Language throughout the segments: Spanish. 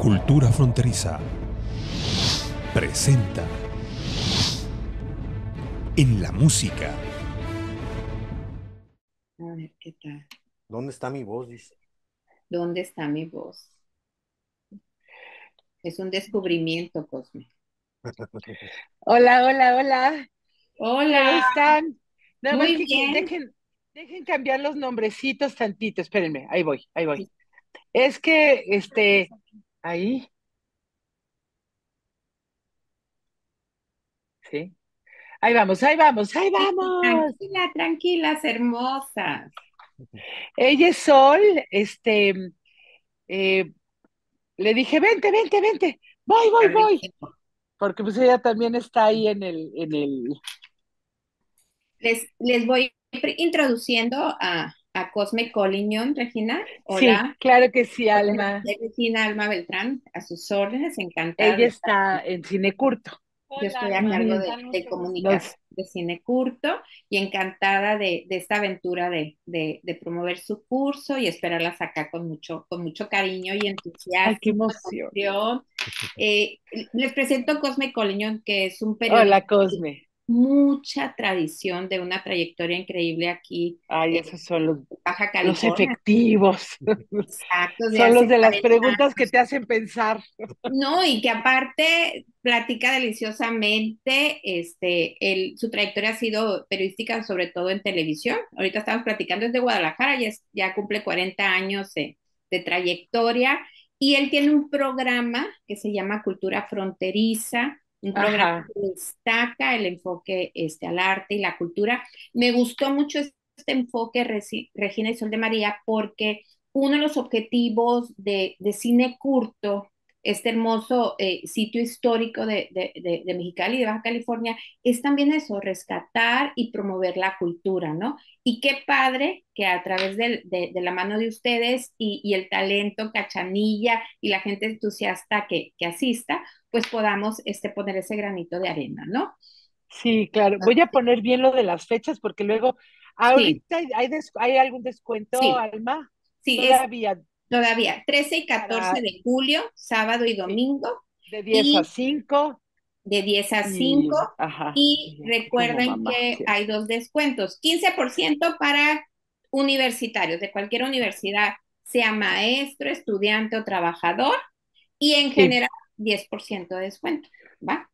Cultura Fronteriza presenta en la música. A ver qué tal. ¿Dónde está mi voz? Dice. ¿Dónde está mi voz? Es un descubrimiento, Cosme. hola, hola, hola. Hola. ¿Cómo están? Muy bien. Dejen, cambiar los nombrecitos tantito. Espérenme, ahí voy, ahí voy. Es que este ahí, ¿sí? Ahí vamos, ahí vamos, ahí vamos. Tranquila, tranquilas, hermosas. Ella es Sol, este, eh, le dije, vente, vente, vente, voy, voy, voy. Porque pues ella también está ahí en el, en el... Les, les voy introduciendo a, a Cosme Coliñón, Regina. Hola. Sí, claro que sí, Alma. Regina Alma Beltrán, a sus órdenes, encantada. Ella está en Cine Curto. Yo estoy a cargo de, de comunicación de Cine Curto y encantada de, esta aventura de, promover su curso y esperarlas acá con mucho, con mucho cariño y entusiasmo. qué emoción. Eh, les presento a Cosme Coliñón, que es un periodista. Hola, Cosme mucha tradición de una trayectoria increíble aquí. Ay, esos son los, efectivos. son los de las preguntas que te hacen pensar. No, y que aparte platica deliciosamente, este, su trayectoria ha sido periodística, sobre todo en televisión. Ahorita estamos platicando desde Guadalajara, ya, cumple 40 años de trayectoria. Y él tiene un programa que se llama Cultura Fronteriza, un programa destaca el enfoque este, al arte y la cultura. Me gustó mucho este enfoque, Regina y Sol de María, porque uno de los objetivos de, de cine curto este hermoso eh, sitio histórico de, de, de, de, Mexicali, de Baja California, es también eso, rescatar y promover la cultura, ¿no? Y qué padre que a través de, la mano de ustedes y, el talento, cachanilla y la gente entusiasta que, asista, pues podamos este, poner ese granito de arena, ¿no? Sí, claro. Voy a poner bien lo de las fechas porque luego, ahorita hay, hay, algún descuento, Alma. Sí, todavía. Todavía, 13 y 14 de julio, sábado y domingo. De 10 a 5 de 10 a 5 Ajá, y recuerden que hay dos descuentos, 15% para universitarios de cualquier universidad, sea maestro, estudiante o trabajador y en general 10% de descuento, ¿va?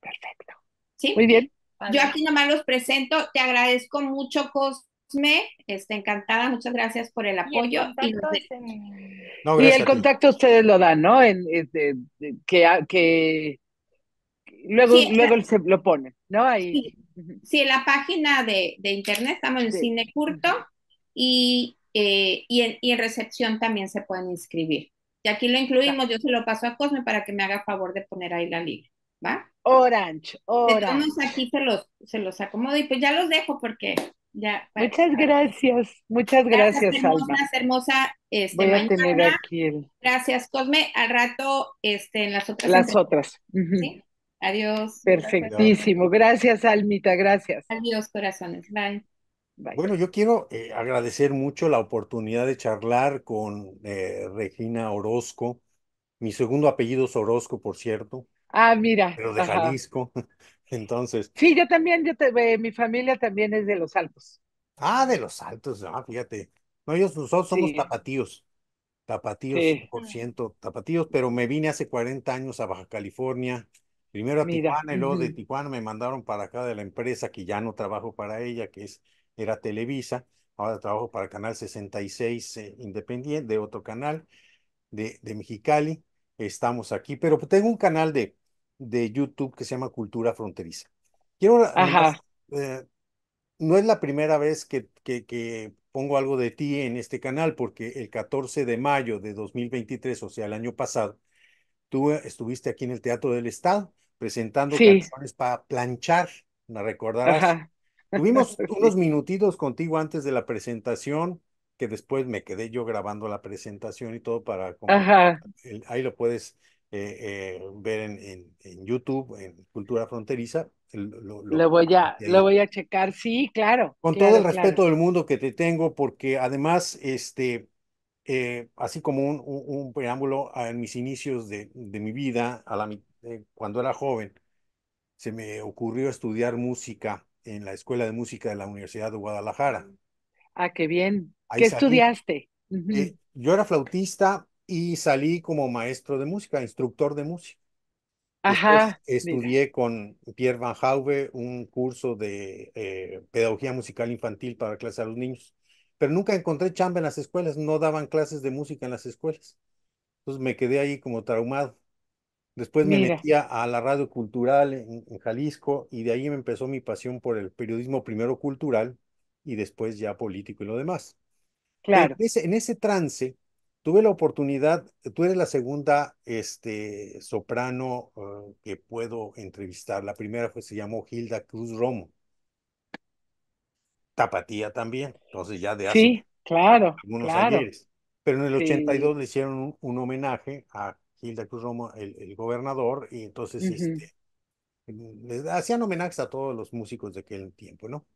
Perfecto. ¿Sí? Muy bien. Yo aquí nomás los presento, te agradezco mucho, Cos me, este, encantada, muchas gracias por el apoyo. Y este, el contacto, ustedes lo dan, ¿no? En, que, ah, que luego, luego se lo ponen, ¿no? Ahí. Sí, en la página de, internet estamos en Cine Curto y, eh, y, en recepción también se pueden inscribir. Y aquí lo incluimos, yo se lo paso a Cosme para que me haga favor de poner ahí la liga, ¿va? Orange, orange. Entonces aquí se los, se los acomodo y pues ya los dejo porque muchas gracias, muchas gracias, gracias hermosa, hermosa este, Gracias, Cosme. Al rato, este, en las otras. Las otras. Adiós. Perfectísimo. Gracias, Almita. Gracias. Adiós, corazones. Bye. Bueno, yo quiero eh, agradecer mucho la oportunidad de charlar con eh, Regina Orozco. Mi segundo apellido es Orozco, por cierto. Ah, mira. Pero de Jalisco. Entonces. Sí, yo también, yo te, mi familia también es de los Altos. Ah, de los Altos, ah, fíjate. No, ellos, nosotros somos tapatíos, tapatíos por ciento, tapatíos, pero me vine hace 40 años a Baja California, primero a Tijuana y luego de Tijuana me mandaron para acá de la empresa que ya no trabajo para ella, que es era Televisa, ahora trabajo para Canal 66 eh, independiente, de otro canal de, de Mexicali, estamos aquí, pero pues, tengo un canal de de YouTube que se llama Cultura Fronteriza. Quiero eh, no es la primera vez que, que, pongo algo de ti en este canal, porque el 14 de mayo de 2023, o sea, el año pasado, tú eh, estuviste aquí en el Teatro del Estado presentando canciones para planchar, la recordarás. Tuvimos unos minutitos contigo antes de la presentación, que después me quedé yo grabando la presentación y todo para... ahí lo puedes eh, eh, ver en, en, YouTube, en Cultura Fronteriza. Lo, voy a, lo voy a checar, sí, claro. Con todo el respeto del mundo que te tengo, porque además, este, eh, así como un, un, preámbulo en mis inicios de, de mi vida, a la, eh, cuando era joven, se me ocurrió estudiar música en la Escuela de Música de la Universidad de Guadalajara. Ah, qué bien. ¿Qué estudiaste? yo era flautista, y salí como maestro de música, instructor de música. Ajá, estudié con Pierre Van Hauve un curso de eh, pedagogía musical infantil para clases a los niños, pero nunca encontré chamba en las escuelas, no daban clases de música en las escuelas. Entonces me quedé ahí como traumado. Después me metía a la radio cultural en, Jalisco y de ahí me empezó mi pasión por el periodismo primero cultural y después ya político y lo demás. Claro. ese, en ese trance Tuve la oportunidad, tú eres la segunda este, soprano ah, que puedo entrevistar. La primera fue, se llamó Hilda Cruz Romo. Tapatía también, entonces ya de hace sí, claro, algunos claro. Pero en el 82 le hicieron un, homenaje a Hilda Cruz Romo, el, gobernador, y entonces este, hacían homenajes a todos los músicos de aquel tiempo, ¿no?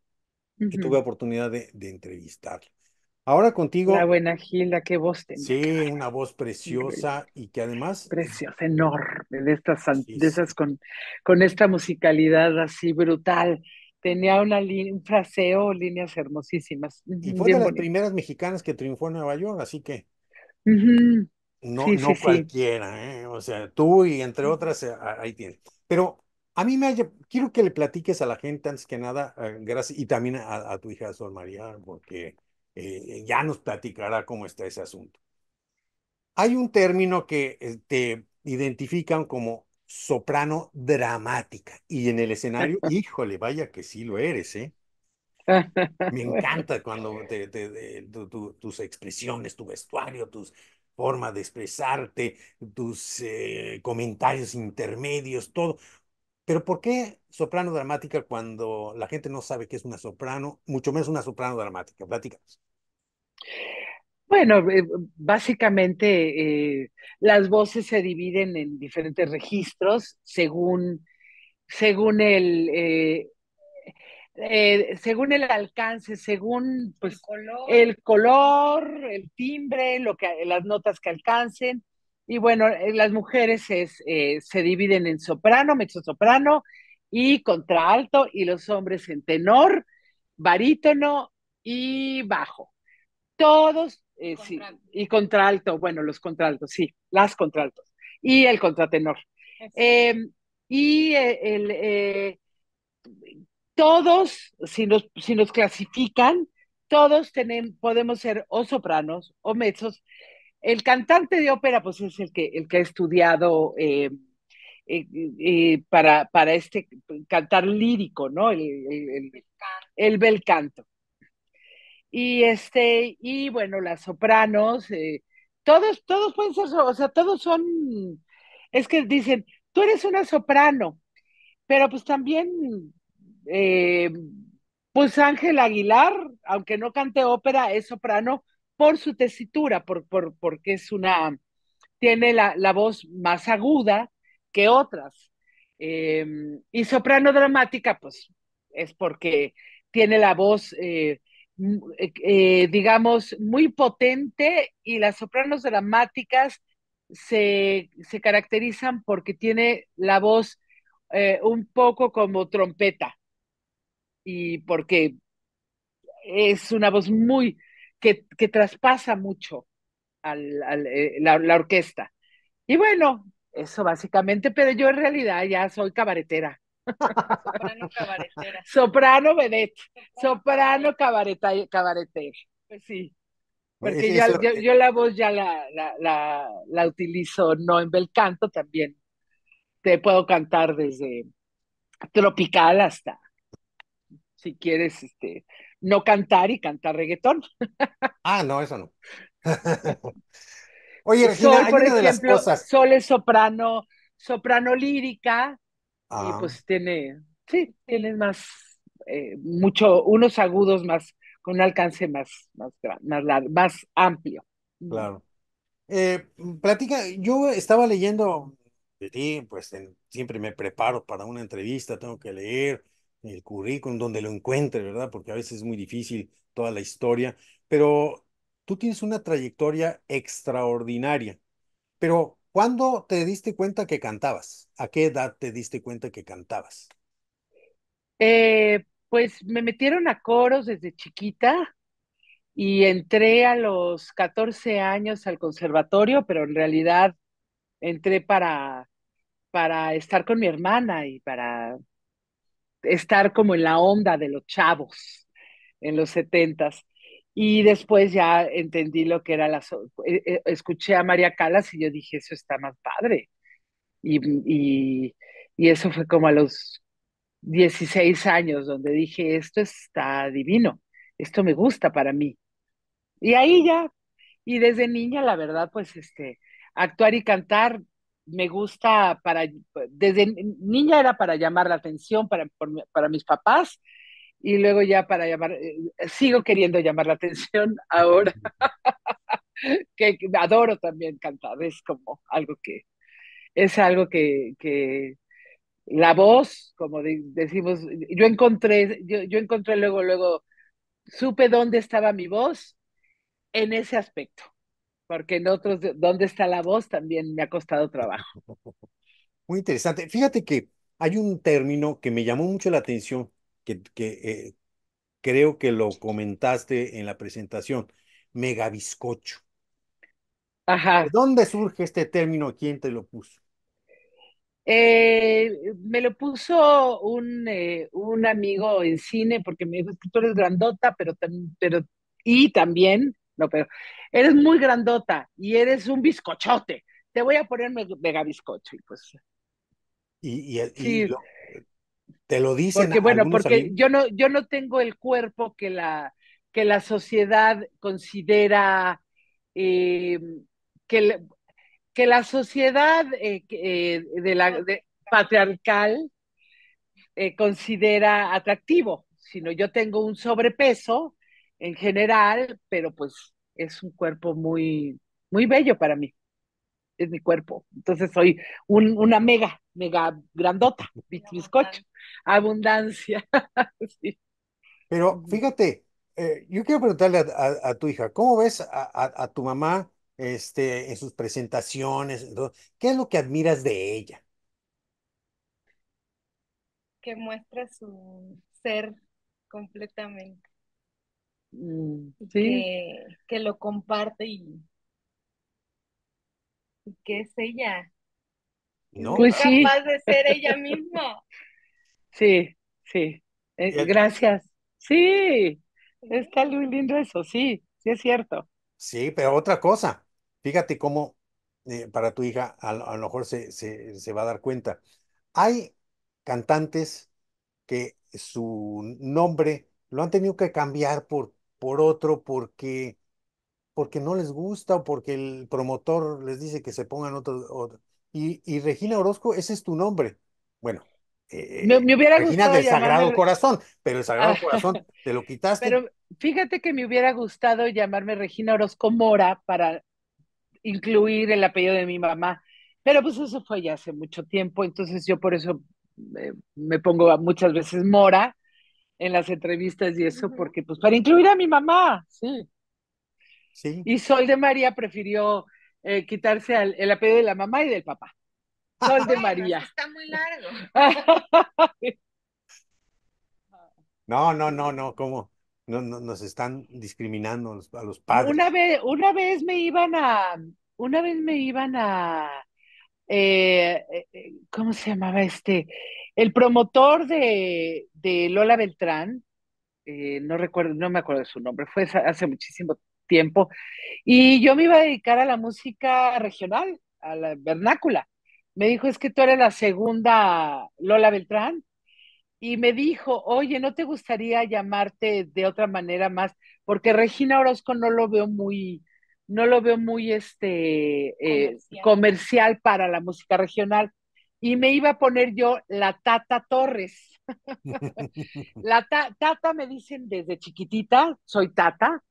Y tuve oportunidad de, de entrevistarlo. Ahora contigo. La buena Gilda, qué voz tenía. Sí, una voz preciosa y que además. Preciosa, enorme, de estas, esas con, con esta musicalidad así brutal. Tenía una un fraseo, líneas hermosísimas. Y fue de las primeras mexicanas que triunfó en Nueva York, así que. No, no cualquiera, ¿eh? O sea, tú y entre otras, eh, ahí tienes. Pero a mí me haya, quiero que le platiques a la gente antes que nada, eh, gracias, y también a, a tu hija Sol María, porque eh, ya nos platicará cómo está ese asunto. Hay un término que eh, te identifican como soprano dramática y en el escenario, híjole, vaya que sí lo eres, ¿eh? Me encanta cuando tus expresiones, tu vestuario, tus formas de expresarte, tus eh, comentarios intermedios, todo. Pero ¿por qué soprano dramática cuando la gente no sabe qué es una soprano, mucho menos una soprano dramática? Platícanos. Bueno, eh, básicamente eh, las voces se dividen en diferentes registros según, según el... Eh, según el alcance, según pues, el, color. el, timbre, lo que, las notas que alcancen. Y bueno, las mujeres se dividen en soprano, mezzosoprano y contraalto, y los hombres en tenor, barítono y bajo todos, eh, sí, y contralto, bueno, los contraltos, sí, las contraltos, y el contratenor. Em, y eh, eh, todos, si nos, si nos clasifican, todos podemos ser o sopranos o mezzos. El cantante de ópera, pues es el que, el que ha estudiado em, para, este cantar lírico, ¿no? el bel canto. Y este, y bueno, las sopranos, eh, todos, todos pueden ser, o sea, todos son, es que dicen, tú eres una soprano, pero pues también, eh, pues Ángel Aguilar, aunque no cante ópera, es soprano por su tesitura, por, porque es una, tiene la, voz más aguda que otras. Eh, y soprano dramática, pues es porque tiene la voz eh, eh, digamos, muy potente y las sopranos dramáticas se, se caracterizan porque tiene la voz eh, un poco como trompeta y porque es una voz muy que, que traspasa mucho al, la orquesta. Y bueno, eso básicamente, pero yo en realidad ya soy cabaretera. Soprano cabaretera. Soprano vedette. Soprano cabareta, cabaretera. Pues sí. Porque eh, yo, la voz ya la, la, la, utilizo no en bel canto, también te puedo cantar desde tropical hasta, si quieres, este, no cantar y cantar reggaetón. Ah, no, eso no. Oye, ejemplo, Sol es soprano, soprano lírica, y ah. pues tiene, sí, tiene más, eh, mucho, unos agudos más, con un alcance más, más, más, largo, más amplio. Claro. Eh, mm, platica, yo estaba leyendo de ti, pues siempre me preparo para una entrevista, tengo que leer el currículum donde lo encuentre, ¿verdad? Porque a veces es muy difícil toda la historia, pero tú tienes una trayectoria extraordinaria, pero ¿Cuándo te diste cuenta que cantabas? ¿A qué edad te diste cuenta que cantabas? Eh, pues me metieron a coros desde chiquita y entré a los 14 años al conservatorio, pero en realidad entré para, para estar con mi hermana y para estar como en la onda de los chavos en los setentas. Y después ya entendí lo que era la... Eh, eh, escuché a María Calas y yo dije, eso está más padre. Y, eso fue como a los 16 años donde dije, esto está divino, esto me gusta para mí. Y ahí ya, y desde niña, la verdad, pues este, actuar y cantar me gusta para, desde niña era para llamar la atención para, para mis papás y luego ya para llamar, eh, sigo queriendo llamar la atención ahora, que adoro también cantar, es como algo que, es algo que, la voz, como decimos, yo encontré, yo, encontré luego, luego, supe dónde estaba mi voz en ese aspecto, porque en otros, dónde está la voz también me ha costado trabajo. Muy interesante. Fíjate que hay un término que me llamó mucho la atención que, eh, creo que lo comentaste en la presentación, megabiscocho. Ajá. ¿De dónde surge este término? ¿Quién te lo puso? Eh, me lo puso un, eh, un, amigo en cine porque me dijo, tú eres grandota, pero, pero, y también, no, pero eres muy grandota y eres un bizcochote. Te voy a poner megabiscocho. Y pues. Y, te lo dicen. Porque bueno, porque yo no, yo no tengo el cuerpo que la, que la sociedad considera eh, que, que la sociedad eh, eh de la patriarcal eh, considera atractivo, sino yo tengo un sobrepeso en general, pero pues es un cuerpo muy, muy bello para mí es mi cuerpo. Entonces soy un, una mega, mega grandota, bizcocho, abundancia. Pero fíjate, eh, yo quiero preguntarle a, tu hija, ¿cómo ves a, tu mamá este, en sus presentaciones? ¿Qué es lo que admiras de ella? Que muestra su ser completamente. Mm, sí. que lo comparte y que qué es ella? No, pues capaz de ser ella misma. Sí, sí. Eh, gracias. Sí, está muy lindo eso, sí, sí es cierto. Sí, pero otra cosa, fíjate cómo eh, para tu hija a, a lo mejor se, se, se va a dar cuenta. Hay cantantes que su nombre lo han tenido que cambiar por, por otro porque porque no les gusta o porque el promotor les dice que se pongan otro. Y, Regina Orozco, ese es tu nombre. Bueno, me, eh, hubiera Regina del Sagrado Corazón, pero el Sagrado ah. Corazón te lo quitaste. Pero fíjate que me hubiera gustado llamarme Regina Orozco Mora para incluir el apellido de mi mamá. Pero pues eso fue ya hace mucho tiempo, entonces yo por eso me, me pongo muchas veces Mora en las entrevistas y eso, porque pues para incluir a mi mamá, sí. Y Sol de María prefirió eh, quitarse el apellido de la mamá y del papá. Sol de María. está muy largo. no, no, no, no, ¿cómo? nos están discriminando a los, padres. Una vez, una vez me iban a, una vez me iban a, eh, eh, ¿cómo se llamaba este? El promotor de, Lola Beltrán, no recuerdo, no me acuerdo de su nombre, fue hace muchísimo tiempo. Y yo me iba a dedicar a la música regional, a la vernácula. Me dijo, es que tú eres la segunda Lola Beltrán. Y me dijo, oye, ¿no te gustaría llamarte de otra manera más? Porque Regina Orozco no lo veo muy, no lo veo muy este, eh, comercial. para la música regional y me iba a poner yo la Tata Torres. la Tata me dicen desde chiquitita, soy Tata,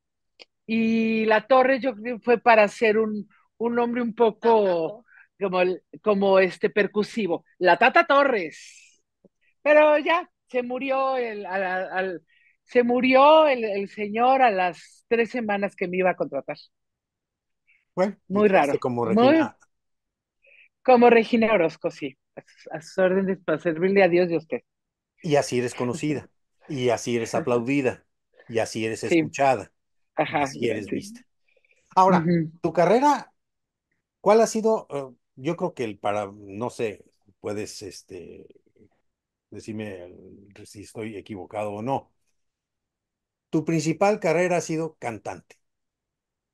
y La Torre yo creo que fue para ser un, un hombre un poco como, como este percusivo. La Tata Torres. Pero ya, se murió el, al, se murió el, señor a las tres semanas que me iba a contratar. Bueno, muy raro. Como Regina. como Regina Orozco, sí. A, sus órdenes para servirle a Dios y usted. Y así eres conocida. y así eres aplaudida. Y así eres escuchada. Ajá. Si eres vista. Ahora, tu carrera, ¿cuál ha sido? Eh, yo creo que el para, no sé, puedes este, decirme si estoy equivocado o no. Tu principal carrera ha sido cantante.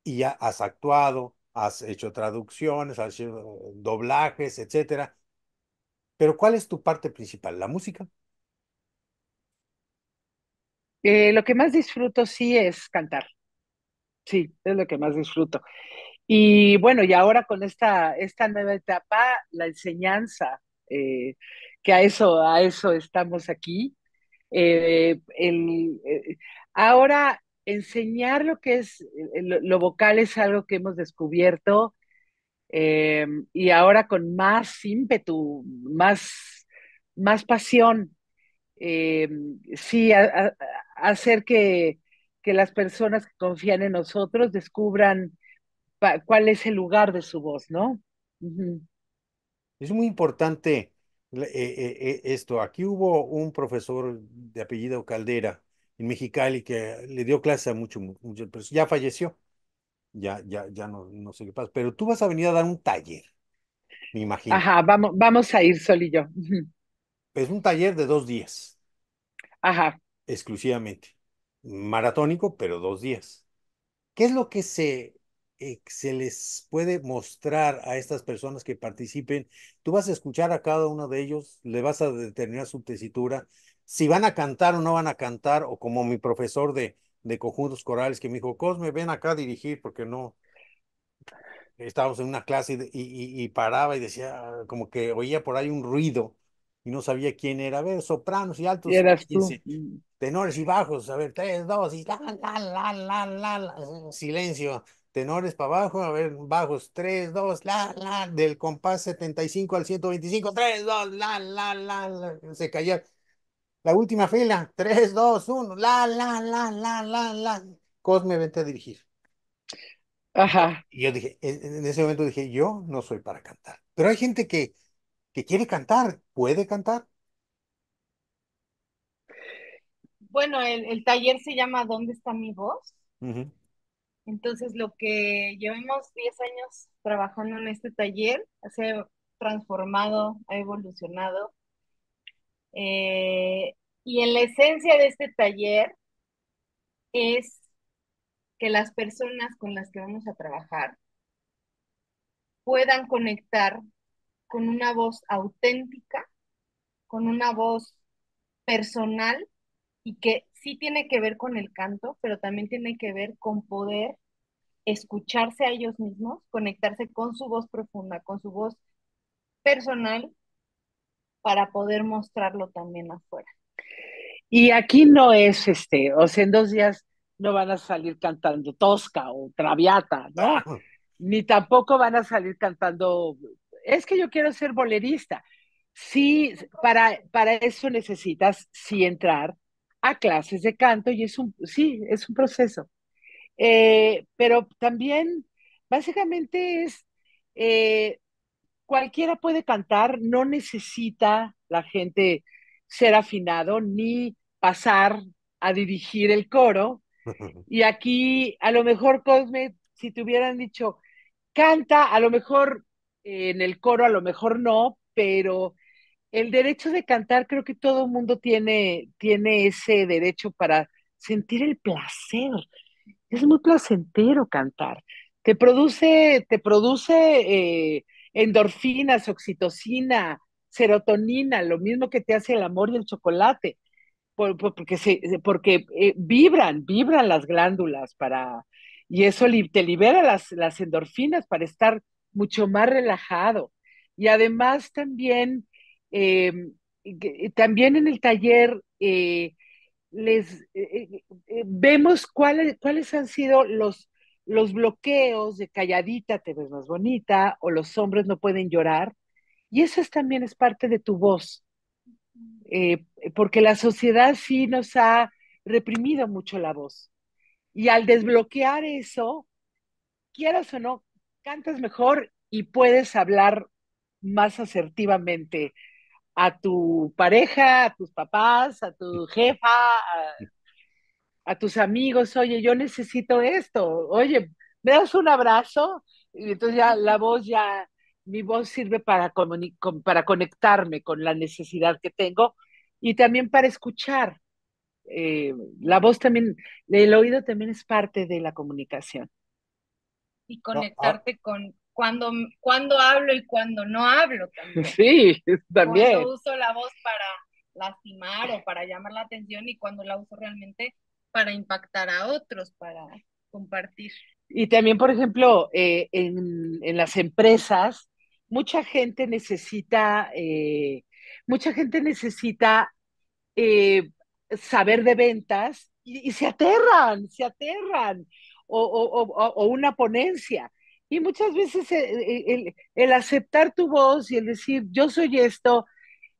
Y ya has actuado, has hecho traducciones, has hecho eh, doblajes, etcétera. Pero ¿cuál es tu parte principal? ¿La música? Eh, lo que más disfruto sí es cantar. Sí, es lo que más disfruto. Y bueno, y ahora con esta, esta nueva etapa, la enseñanza, eh, que a eso, a eso estamos aquí. Eh, eh, ahora, enseñar lo que es, lo, vocal es algo que hemos descubierto y ahora con más ímpetu, más, más pasión. sí, hacer que, que las personas que confían en nosotros descubran cuál es el lugar de su voz, ¿no? Es muy importante eh, eh, eh, esto. Aquí hubo un profesor de apellido Caldera en Mexicali que le dio clase a mucho, mucho ya falleció. Ya, ya, ya no, no sé qué pasa. Pero tú vas a venir a dar un taller, me imagino. Ajá, vamos, vamos a ir Sol y yo. Es un taller de dos días. Ajá. Exclusivamente maratónico, pero dos días. ¿Qué es lo que se, eh, se les puede mostrar a estas personas que participen? Tú vas a escuchar a cada uno de ellos, le vas a determinar su tesitura, si van a cantar o no van a cantar, o como mi profesor de, de conjuntos corales que me dijo, Cosme, ven acá a dirigir porque no. Estábamos en una clase y, paraba y decía, como que oía por ahí un ruido y no sabía quién era. A ver, sopranos y altos. Y tenores y bajos, a ver, tres, dos, y la, la, la, la, la, silencio, tenores para abajo, a ver, bajos, tres, dos, la, la, del compás 75 al 125, tres, dos, la, la, la, la se calla. La última fila, tres, dos, uno, la, la, la, la, la, la. Cosme, vente a dirigir. Ajá. Y yo dije, en ese momento dije, yo no soy para cantar. Pero hay gente que, que quiere cantar, puede cantar, Bueno, el, taller se llama ¿Dónde está mi voz? Entonces, lo que llevamos 10 años trabajando en este taller se ha transformado, ha evolucionado. Eh, y en la esencia de este taller es que las personas con las que vamos a trabajar puedan conectar con una voz auténtica, con una voz personal y que sí tiene que ver con el canto, pero también tiene que ver con poder escucharse a ellos mismos, conectarse con su voz profunda, con su voz personal, para poder mostrarlo también afuera. Y aquí no es este, o sea, en dos días no van a salir cantando tosca o traviata, ¿no? Ni tampoco van a salir cantando, es que yo quiero ser bolerista. Sí, para, para eso necesitas sí entrar a clases de canto y es un, sí, es un proceso. Eh, pero también, básicamente es, eh, cualquiera puede cantar, no necesita la gente ser afinado ni pasar a dirigir el coro. Y aquí, a lo mejor, Cosme, si te hubieran dicho, canta, a lo mejor en el coro, a lo mejor no, pero el derecho de cantar, creo que todo mundo tiene, tiene ese derecho para sentir el placer. Es muy placentero cantar. Te produce, te produce eh, endorfinas, oxitocina, serotonina, lo mismo que te hace el amor y el chocolate, porque, se, porque eh, vibran, vibran las glándulas para, y eso te libera las, las endorfinas para estar mucho más relajado. Y además también Em, también en el taller eh, les eh, eh, vemos cuáles, han sido los, bloqueos de calladita te ves más bonita o los hombres no pueden llorar. Y eso también es parte de tu voz, porque la sociedad sí nos ha reprimido mucho la voz. Y al desbloquear eso, quieras o no, cantas mejor y puedes hablar más asertivamente a tu pareja, a tus papás, a tu jefa, a, tus amigos, oye, yo necesito esto, oye, me das un abrazo, y entonces ya la voz ya, mi voz sirve para, para conectarme con la necesidad que tengo y también para escuchar. Eh, la voz también, el oído también es parte de la comunicación. Y conectarte con, cuando, hablo y cuando no hablo también. Sí, también. Cuando uso la voz para lastimar o para llamar la atención y cuando la uso realmente para impactar a otros, para compartir. Y también, por ejemplo, eh, en, las empresas, mucha gente necesita, eh, mucha gente necesita eh, saber de ventas y, se aterran, se aterran, o una ponencia y muchas veces eh, eh, el, aceptar tu voz y el decir, yo soy esto,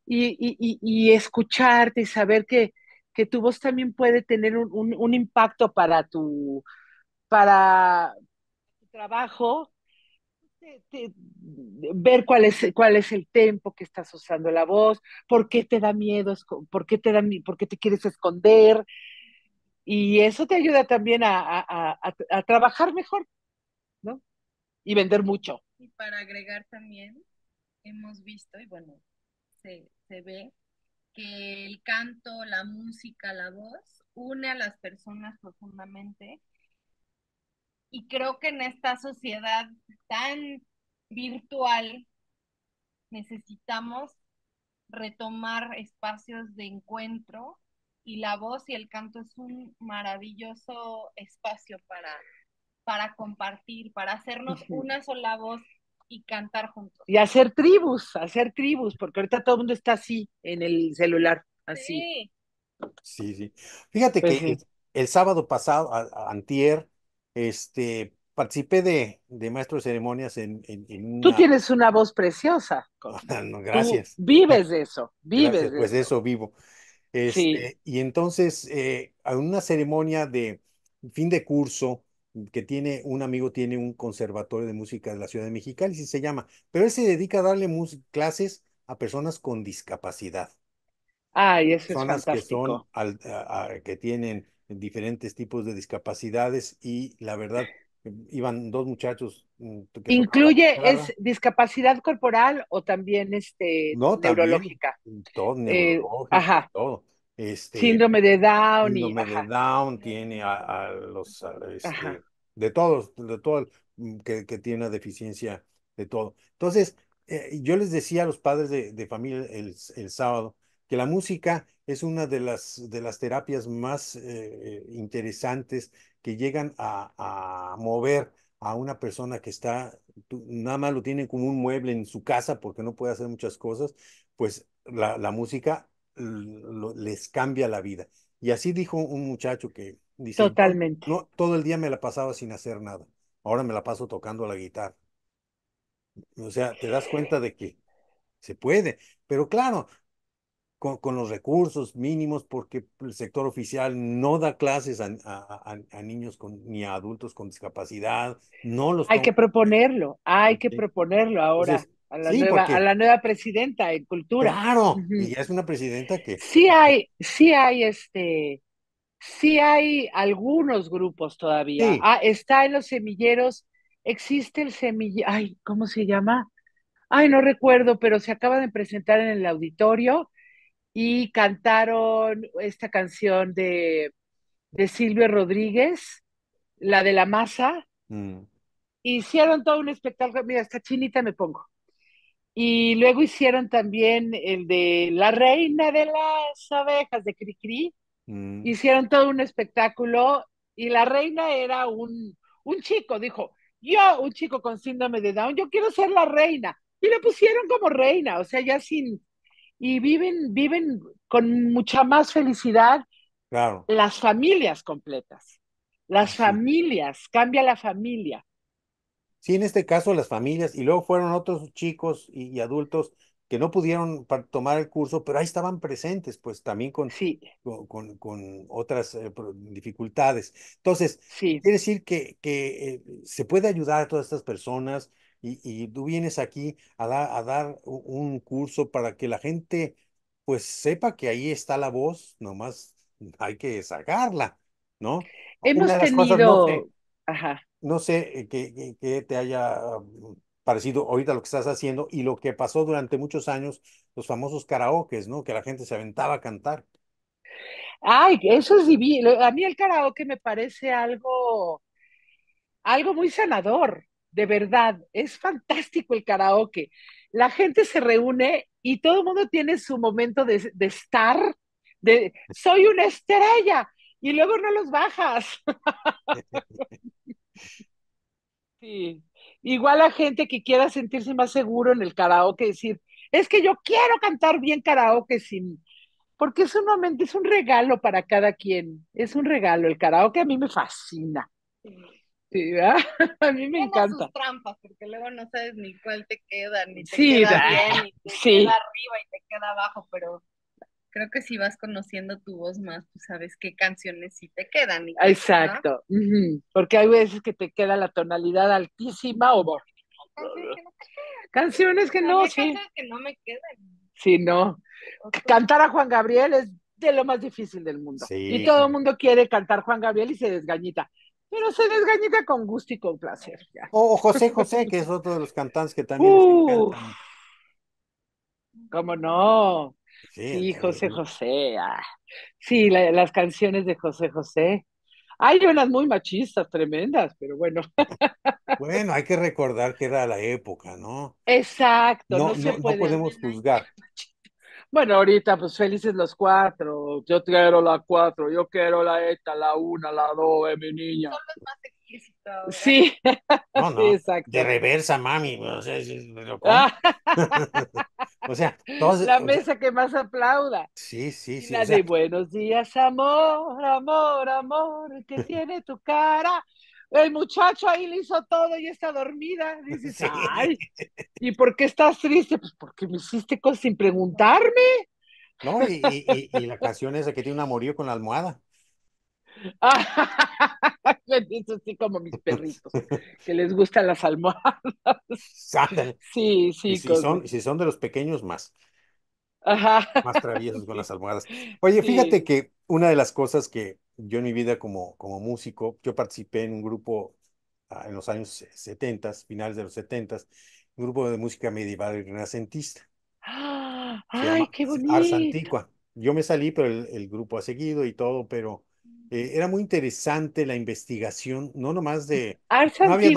y, escucharte y saber que, tu voz también puede tener un, impacto para tu, para trabajo, ver cuál es, cuál es el tempo que estás usando la voz, por qué te da miedo, por qué te, da, por qué te quieres esconder. Y eso te ayuda también a trabajar mejor, y vender mucho. Y para agregar también, hemos visto, y bueno, se, se ve que el canto, la música, la voz une a las personas profundamente. Y creo que en esta sociedad tan virtual necesitamos retomar espacios de encuentro y la voz y el canto es un maravilloso espacio para, para compartir, para hacernos una sola voz y cantar juntos. Y hacer tribus, hacer tribus, porque ahorita todo el mundo está así en el celular, así. Sí, sí. Fíjate pues que el, sábado pasado, antier, este, participé de, de maestro de ceremonias en, Tú tienes una voz preciosa. gracias. vives de eso, vives de Pues eso. de eso vivo. Este, y entonces, eh, una ceremonia de fin de curso, que tiene un amigo, tiene un conservatorio de música de la Ciudad de Mexicali, si se llama, pero él se dedica a darle clases a personas con discapacidad. y eso es fantástico. Que, son, que tienen diferentes tipos de discapacidades y la verdad, iban dos muchachos. Mm, ¿Incluye es discapacidad corporal o también este no, neurológica? todo, eh, ajá. todo. Este, síndrome de Down. Síndrome de Down tiene a, los... Este, de todos, de todo mm, que, que tiene una deficiencia de todo. Entonces, eh, yo les decía a los padres de, familia el, sábado que la música es una de las, de las terapias más eh, interesantes que llegan a, mover a una persona que está, nada más lo tiene como un mueble en su casa porque no puede hacer muchas cosas, pues la, la música les cambia la vida. Y así dijo un muchacho que dice, Totalmente. No, todo el día me la pasaba sin hacer nada. Ahora me la paso tocando la guitarra. O sea, te das cuenta de que se puede, pero claro, con, los recursos mínimos, porque el sector oficial no da clases a, niños con, ni a adultos con discapacidad, no los... Hay que proponerlo, hay que proponerlo ahora a la, nueva, presidenta en cultura. Claro, y ya es una presidenta que... Sí hay, sí hay este, sí hay algunos grupos todavía. Ah, está en los semilleros, existe el semillero, ay, ¿cómo se llama? Ay, no recuerdo, pero se acaba de presentar en el auditorio y cantaron esta canción de, de Silvio Rodríguez, la de la masa. Mm. Hicieron todo un espectáculo. Mira, esta chinita me pongo. Y luego hicieron también el de La Reina de las Abejas de Cricri. Mm. Hicieron todo un espectáculo y la reina era un, un chico, dijo, yo, un chico con síndrome de Down, yo quiero ser la reina. Y le pusieron como reina, o sea, ya sin... Y viven, viven con mucha más felicidad las familias completas. Las familias, cambia la familia. Sí, en este caso las familias, y luego fueron otros chicos y, adultos que no pudieron tomar el curso, pero ahí estaban presentes, pues también con, con, con, otras eh, dificultades. Entonces, quiere decir que, que eh, se puede ayudar a todas estas personas y, tú vienes aquí a, dar un curso para que la gente pues sepa que ahí está la voz, nomás hay que sacarla, ¿no? Hemos tenido... Ajá no sé eh, qué, te haya mm, parecido ahorita lo que estás haciendo y lo que pasó durante muchos años, los famosos karaokes, ¿no? Que la gente se aventaba a cantar. Ay, eso es divino. A mí el karaoke me parece algo, algo muy sanador, de verdad. Es fantástico el karaoke. La gente se reúne y todo el mundo tiene su momento de, de estar, de soy una estrella, y luego no los bajas. Sí. Igual la gente que quiera sentirse más seguro en el karaoke, decir, es que yo quiero cantar bien karaoke sin, porque es un es un regalo para cada quien, es un regalo, el karaoke a mí me fascina. Sí, A mí me encanta. Sus trampas, porque luego no sabes ni cuál te queda, ni te te queda arriba y te queda abajo, pero creo que si vas conociendo tu voz más, tú sabes qué canciones sí te quedan. Exacto, porque hay veces que te queda la tonalidad altísima o... Canciones que no, sí. que no quedan. Sí, no. Cantar a Juan Gabriel es de lo más difícil del mundo. Y todo el mundo quiere cantar Juan Gabriel y se desgañita. Pero se desgañita con gusto y con placer. O José José, que es otro de los cantantes que también. como ¿Cómo no? Sí, José José. Ah, sí, las canciones de José José. Hay unas muy machistas, tremendas, pero bueno. Bueno, hay que recordar que era la época, ¿no? Exacto. No, podemos juzgar. Bueno, ahorita, pues felices los cuatro. Yo quiero la cuatro, yo quiero la esta, la una, la dos, eh, mi niña. Son los más exquisitos ¿eh? Sí. De reversa, mami. lo pues, O sea, la mesa que más aplauda. Sí, sí, sí. La de buenos días, amor, amor, amor, que tiene tu cara. El muchacho ahí le hizo todo y está dormida. Dices, ay, ¿y por qué estás triste? Pues porque me hiciste cosas sin preguntarme. No, y, y, y, y la canción esa que tiene un amorío con la almohada. Bendito, así como mis perritos, que les gustan las almohadas. sí, sí. si, son, de los pequeños, más. Más traviesos con las almohadas. Oye, fíjate que una de las cosas que yo en mi vida como, como músico, yo participé en un grupo ah, en los años 70, finales de los 70, un grupo de música medieval y renacentista. ¡Ah! ¡Ay, qué bonito! Antigua. Yo me salí, pero el, grupo ha seguido y todo, pero eh, era muy interesante la investigación, no nomás pues, de... había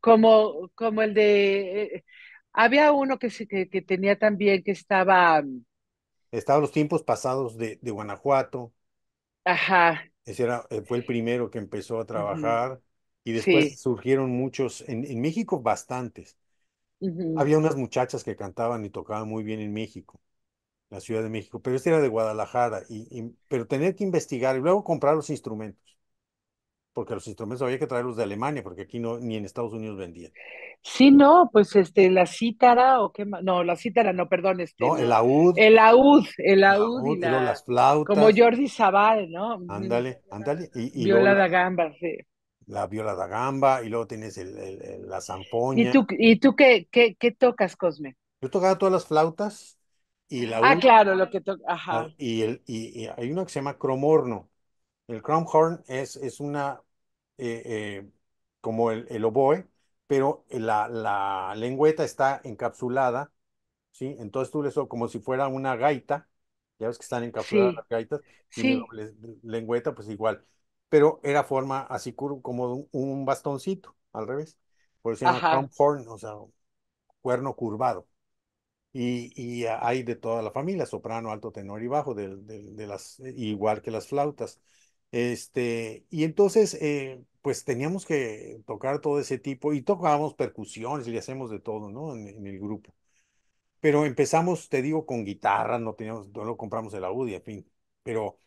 como, como, el de... Eh, había uno que, que, tenía también que estaba... Mm, estaba los tiempos pasados de, Guanajuato. Ajá. Ese era, eh, fue el primero que empezó a trabajar. Y después surgieron muchos, en, México bastantes. Había unas muchachas que cantaban y tocaban muy bien en México la Ciudad de México, pero este era de Guadalajara, y, pero tener que investigar y luego comprar los instrumentos, porque los instrumentos había que traerlos de Alemania, porque aquí no, ni en Estados Unidos vendían. Sí, no, pues este, la cítara o qué no, la cítara, no, perdón, este, No, el laúd. El laúd, el laúd. Como Jordi Zaval, ¿no? Mm. Ándale, ándale. Y, viola da gamba, sí. La viola da gamba, y luego tienes el, el, la zampoña. ¿Y tú, qué, qué, qué tocas, Cosme? Yo tocaba todas las flautas, y la ah, claro, lo que toca. Y, el, y, hay uno que se llama cromorno. El cromhorn es, es una. Eh, eh, como el, oboe, pero la, la, lengüeta está encapsulada, ¿sí? Entonces tú le como si fuera una gaita, ya ves que están encapsuladas las gaitas, sí. lengüeta, pues igual. Pero era forma así como un, bastoncito, al revés. Por eso se llama cromhorn, o sea, cuerno curvado. Y, hay de toda la familia, soprano, alto, tenor y bajo, de, las, eh, igual que las flautas. Este, y entonces, eh, pues teníamos que tocar todo ese tipo y tocábamos percusiones y hacemos de todo, ¿no? En, el grupo. Pero empezamos, te digo, con guitarra, no teníamos, lo compramos el Audi, en fin. Pero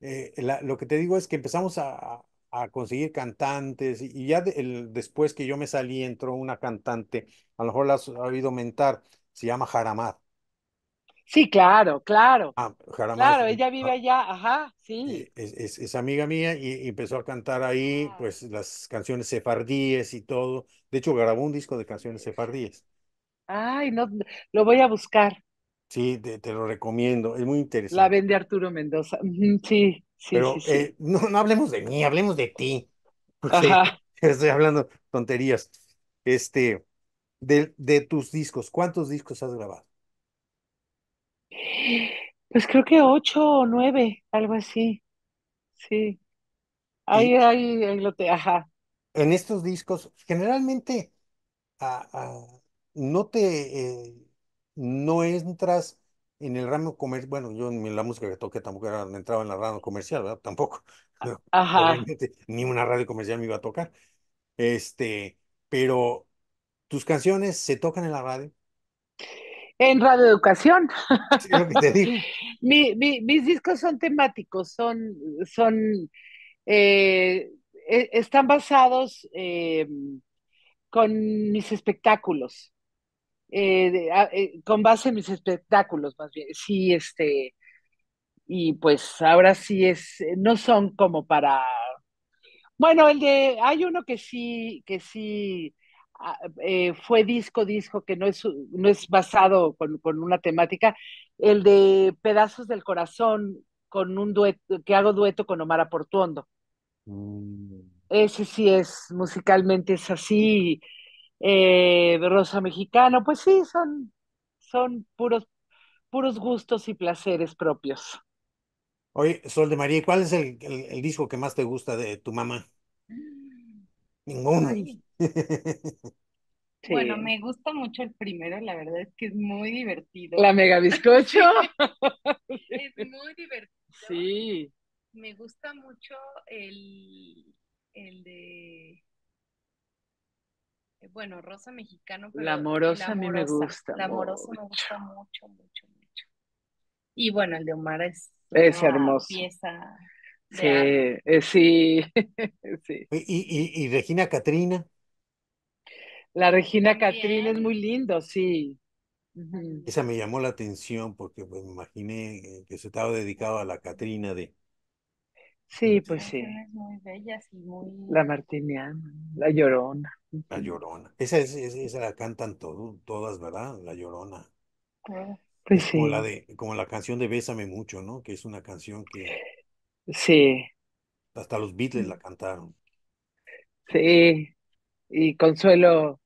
eh, lo que te digo es que empezamos a, conseguir cantantes y, ya después que yo me salí entró una cantante, a lo mejor la ha oído mentar, se llama Jaramad. Sí, claro, claro. Ah, claro, ella vive ah. allá, ajá, sí. Es, amiga mía y, empezó a cantar ahí, ah. pues, las canciones sefardíes y todo. De hecho, grabó un disco de canciones sefardíes. Ay, no, lo voy a buscar. Sí, te, lo recomiendo, es muy interesante. La vende Arturo Mendoza, sí, sí. sí, Pero eh, no, no hablemos de mí, hablemos de ti. estoy hablando tonterías. Este, de, tus discos, ¿cuántos discos has grabado? Pues creo que ocho o nueve, algo así. Sí. Ahí, ahí, lo te, ajá. En estos discos, generalmente no te eh, no entras en el ramo comercial. Bueno, yo en la música que toqué tampoco entraba en la radio comercial, ¿verdad? Tampoco. Ajá, ni una radio comercial me iba a tocar. Este, pero ¿Tus canciones se tocan en la radio? En Radio Educación. lo que te mis discos son temáticos, son, son eh, e, están basados eh, con mis espectáculos, eh, con base en mis espectáculos, más bien. Sí, este, y pues ahora sí es, no son como para, bueno, el de, hay uno que sí, que sí Ah, eh, fue disco, disco, que no es, no es basado con, una temática, el de Pedazos del Corazón, con un dueto, que hago dueto con Omar Aportuondo mm. Ese sí es, musicalmente es así, eh, Rosa Mexicano, pues sí, son, son puros, puros gustos y placeres propios. Oye, Sol de María, ¿cuál es el, disco que más te gusta de tu mamá? Ninguno. Bueno, me gusta mucho el primero, la verdad es que es muy divertido. La mega bizcocho. es muy divertido. Sí. Me gusta mucho el, el de, bueno, Rosa Mexicano. la amorosa a mí me gusta. La amorosa me gusta mucho, mucho, mucho. Y bueno, el de Omar es, es hermoso. Sí, eh, sí, ¿Y, y, y Regina Catrina? La Regina Catrina es muy lindo, sí. Esa me llamó la atención porque pues, me imaginé que se estaba dedicado a la Catrina de. Sí, pues sí. Muy bella La Martiniana, la Llorona. La Llorona. Esa, es, esa la cantan todo, todas, ¿verdad? La Llorona. Pues, sí. Como la, de, como la canción de Bésame mucho, ¿no? Que es una canción que. Sí. Hasta los Beatles la cantaron. Sí. Y Consuelo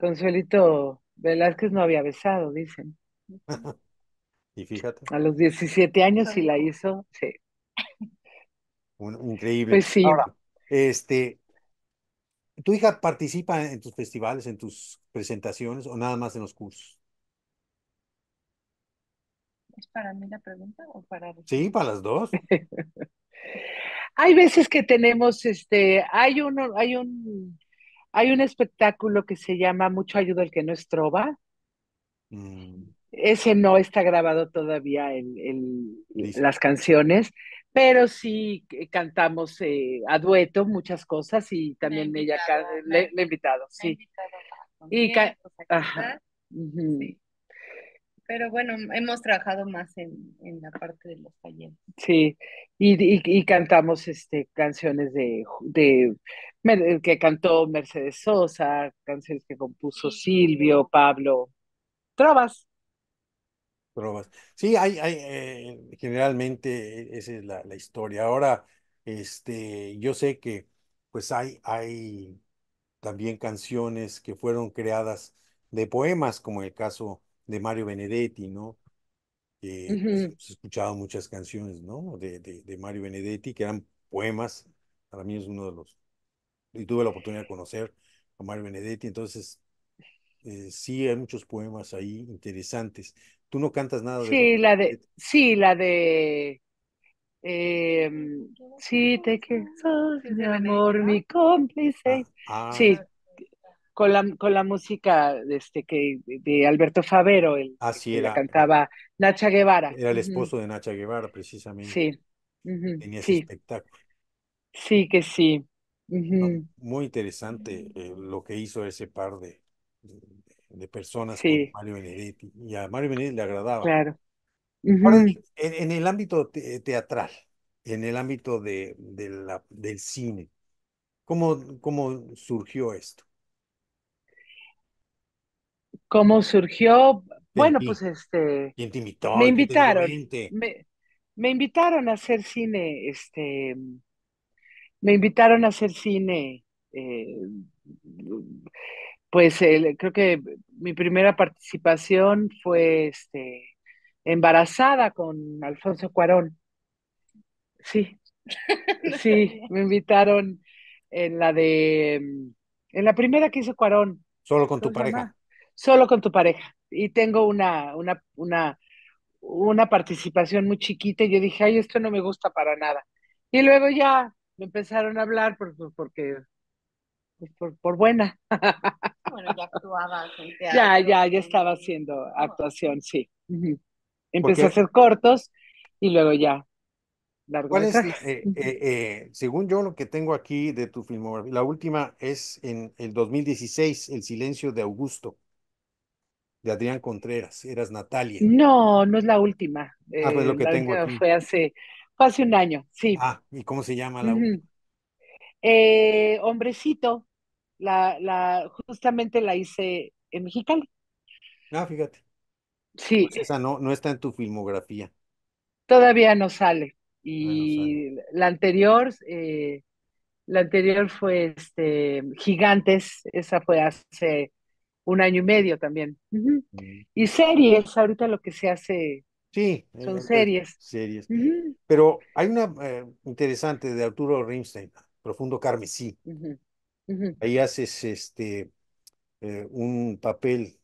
Consuelito Velázquez no había besado, dicen. y fíjate. A los 17 años sí la hizo, sí. increíble. Pues este, ¿tu hija participa en tus festivales, en tus presentaciones o nada más en los cursos? ¿Es para mí la pregunta o para Sí, para las dos. hay veces que tenemos, este, hay uno, hay un hay un espectáculo que se llama Mucho ayuda el que no estroba. Mm. Ese no está grabado todavía en las canciones, pero sí cantamos eh, a dueto muchas cosas y también me ella invitado, le, invitado, sí. y pues, Sí. Pero bueno, hemos trabajado más en, la parte de los talleres. Sí, y, cantamos este, canciones de, de, que cantó Mercedes Sosa, canciones que compuso Silvio, Pablo, trovas. Trovas. Sí, hay, eh, generalmente esa es la, la historia. Ahora, este, yo sé que pues hay, hay también canciones que fueron creadas de poemas, como el caso de Mario Benedetti, ¿no? He pues, escuchado muchas canciones, ¿no? De, de, Mario Benedetti, que eran poemas. Para mí es uno de los... Y tuve la oportunidad de conocer a Mario Benedetti, entonces eh, sí hay muchos poemas ahí interesantes. Tú no cantas nada de... Sí, la de... Sí, la de... Em, sí, te quiero, mi amor, mi ah, cómplice. Ah, sí, con la, con la música de, este, que, de Alberto Favero, el ah, que cantaba Nacha Guevara. Era el esposo de Nacha Guevara, precisamente. Sí. ese espectáculo. Sí, que sí. muy interesante eh, lo que hizo ese par de, de, personas con Mario Benedetti. Y a Mario Benedetti le agradaba. Claro. en, el ámbito eh, teatral, en el ámbito de, la, del cine, ¿cómo, ¿cómo surgió esto? ¿Cómo surgió? Bueno, pues este. Me invitaron. Me, invitaron a hacer cine, este. Me invitaron a hacer cine. Eh, pues creo que mi primera participación fue este, embarazada con Alfonso Cuarón. Sí, sí, me invitaron en la de, en la primera que hizo Cuarón. Solo con tu pareja solo con tu pareja. Y tengo una, una, una, una participación muy chiquita y yo dije, ay, esto no me gusta para nada. Y luego ya me empezaron a hablar por, porque, pues, por, buena. Bueno, ya actuaba. Ya, ya, ya estaba haciendo actuación, sí. Empecé a hacer cortos y luego ya. Eh, eh, eh, según yo lo que tengo aquí de tu filmografía, la última es en el 2016, El silencio de Augusto de Adrián Contreras, eras Natalia. No, no es la última. Ah, pues lo eh, que tengo Fue hace, hace un año, sí. Ah, ¿y cómo se llama la eh, hombrecito, la, la, justamente la hice en Mexicali. Ah, fíjate. Sí. Pues esa no, no está en tu filmografía. Todavía no sale. Y la anterior, eh, la anterior fue este Gigantes, esa fue hace un año y medio también. Mm. Y series, ahorita lo que se hace sí, son eh, series. Series. Pero hay una eh, interesante de Arturo Rimstein, Profundo Carmesí. Ahí haces este eh, un papel,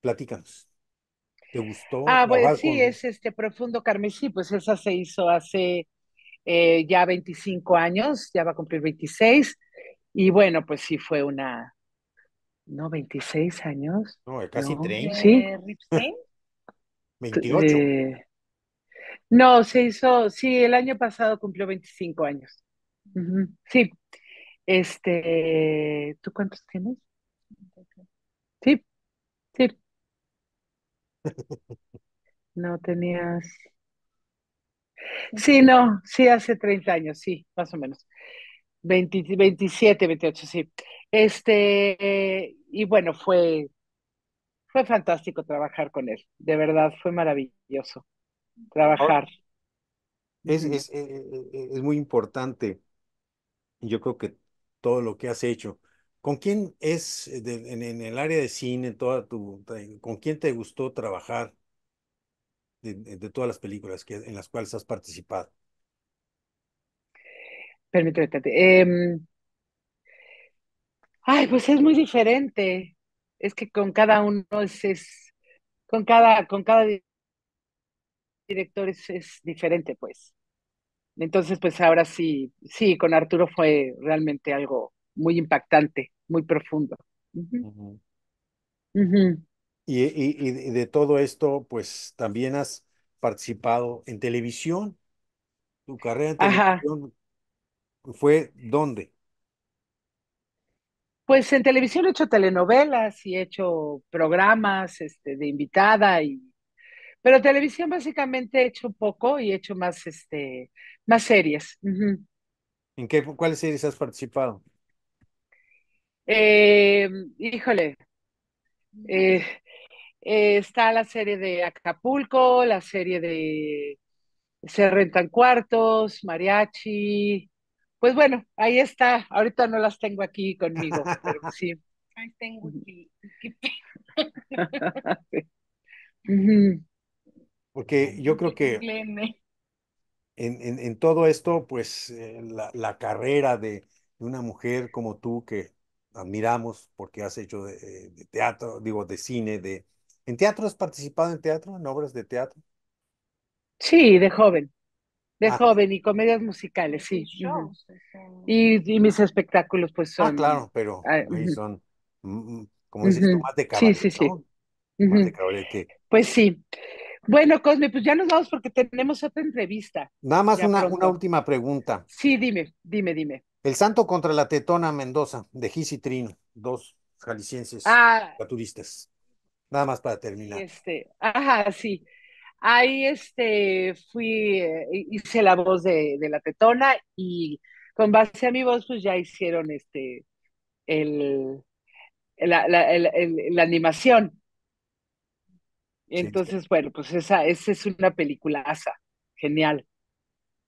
platícanos. ¿Te gustó? Ah, bueno, sí, es este Profundo Carmesí, pues esa se hizo hace ya 25 años, ya va a cumplir 26, y bueno, pues sí fue una, no, 26 años. No, casi 30. Sí. 28. no, se hizo, sí, el año pasado cumplió 25 años. Sí. Este, ¿tú cuántos tienes? Sí, sí. No tenías. Sí, no, sí, hace 30 años, sí, más o menos. 27, 28, sí. Este, y bueno, fue, fue fantástico trabajar con él, de verdad, fue maravilloso trabajar. Es, eh, eh, eh, muy importante, yo creo que todo lo que has hecho. ¿Con quién es en, el área de cine, toda tu, con quién te gustó trabajar de, de todas las películas que, en las cuales has participado? Permítame. Em, ay, pues es muy diferente. Es que con cada uno es, con cada, con cada director es, diferente, pues. Entonces, pues ahora sí, sí, con Arturo fue realmente algo muy impactante, muy profundo. Y, de todo esto, pues también has participado en televisión. Tu carrera en televisión, fue dónde? Pues en televisión he hecho telenovelas y he hecho programas este, de invitada y pero televisión básicamente he hecho poco y he hecho más este más series. ¿En qué cuáles series has participado? Em, híjole, eh, eh, está la serie de Acapulco, la serie de Se rentan cuartos, Mariachi, pues bueno, ahí está. Ahorita no las tengo aquí conmigo, pero sí. Ahí tengo Porque yo creo que en, en, todo esto, pues eh, la, carrera de, una mujer como tú que admiramos porque has hecho de, eh, de teatro, digo, de cine, de... ¿En teatro has participado en teatro, en obras de teatro? Sí, de joven de ah. joven y comedias musicales, sí. y, mis espectáculos, pues ah, son. Ah, claro, pero ah, son, mm, mm, como más de caballo. Sí, sí, sí. de Pues sí. Bueno, Cosme, pues ya nos vamos porque tenemos otra entrevista. Nada más una, última pregunta. Sí, dime, dime, dime. El santo contra la tetona Mendoza, de Gis y Trino, dos jaliscienses ah, turistas. Nada más para terminar. Este, ajá, sí. Ahí este, fui, eh, hice la voz de, la tetona y con base a mi voz, pues ya hicieron este, el, la, animación. Entonces, bueno, pues esa, esa es una peliculaza, genial.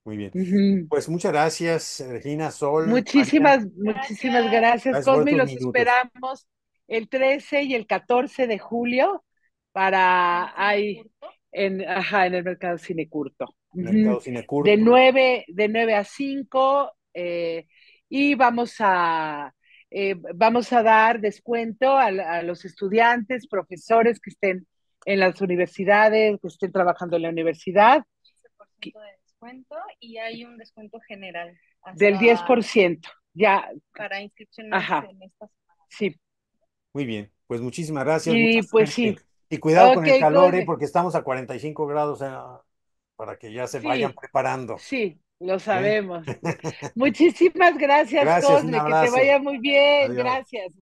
Muy bien. Pues muchas gracias, Regina Sol. Muchísimas, muchísimas gracias, Los esperamos el 13 y el 14 de julio para... ahí en, ajá, en el mercado cine curto. De 9, de 9 a 5 eh, y vamos a, eh, vamos a dar descuento a, a, los estudiantes, profesores que estén en las universidades, que estén trabajando en la universidad. 10% de descuento y hay un descuento general. Del 10%, ya. Para inscripciones en esta semana. Sí. Muy bien, pues muchísimas gracias. Y pues sí y cuidado con el calor, ¿eh? porque estamos a 45 grados para que ya se vayan preparando. Sí, lo sabemos. Muchísimas gracias, Cosme, que te vaya muy bien. Gracias.